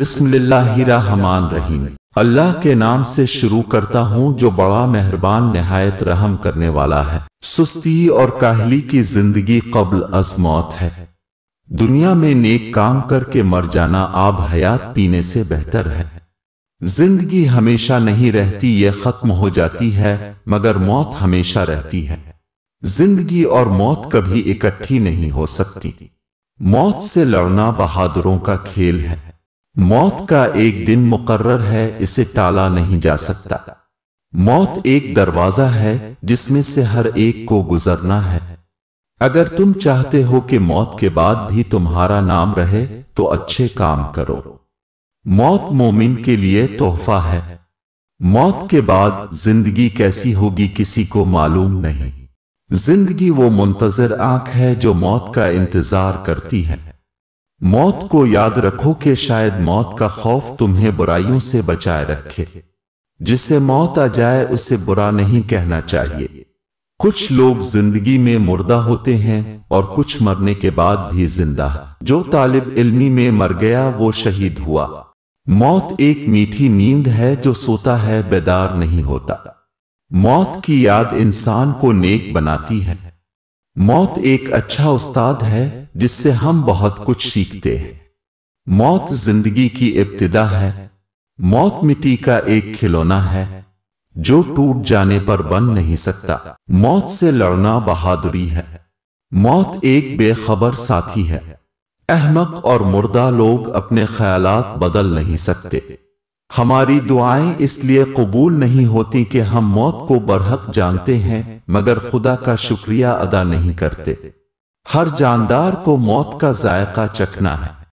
बिस्मिल्लाहमान रहीम अल्लाह के नाम से शुरू करता हूँ जो बड़ा मेहरबान नहायत रहम करने वाला है सुस्ती और काहली की जिंदगी कबल अजमौत है दुनिया में नेक काम करके मर जाना आब हयात पीने से बेहतर है जिंदगी हमेशा नहीं रहती ये खत्म हो जाती है मगर मौत हमेशा रहती है जिंदगी और मौत कभी इकट्ठी नहीं हो सकती मौत से लड़ना बहादुरों का खेल है मौत का एक दिन मुकर्र है इसे टाला नहीं जा सकता मौत एक दरवाजा है जिसमें से हर एक को गुजरना है अगर तुम चाहते हो कि मौत के बाद भी तुम्हारा नाम रहे तो अच्छे काम करो मौत मोमिन के लिए तोहफा है मौत के बाद जिंदगी कैसी होगी किसी को मालूम नहीं जिंदगी वो मुंतजर आंख है जो मौत का इंतजार करती है मौत को याद रखो कि शायद मौत का खौफ तुम्हें बुराइयों से बचाए रखे जिससे मौत आ जाए उसे बुरा नहीं कहना चाहिए कुछ लोग जिंदगी में मुर्दा होते हैं और कुछ मरने के बाद भी जिंदा जो तालिब इल्मी में मर गया वो शहीद हुआ मौत एक मीठी नींद है जो सोता है बेदार नहीं होता मौत की याद इंसान को नेक बनाती है मौत एक अच्छा उस्ताद है जिससे हम बहुत कुछ सीखते हैं मौत जिंदगी की इब्तदा है मौत मिट्टी का एक खिलौना है जो टूट जाने पर बन नहीं सकता मौत से लड़ना बहादुरी है मौत एक बेखबर साथी है अहमक और मुर्दा लोग अपने ख्यालात बदल नहीं सकते हमारी दुआएं इसलिए कबूल नहीं होती कि हम मौत को बरहक जानते हैं मगर खुदा का शुक्रिया अदा नहीं करते हर जानदार को मौत का जायका चखना है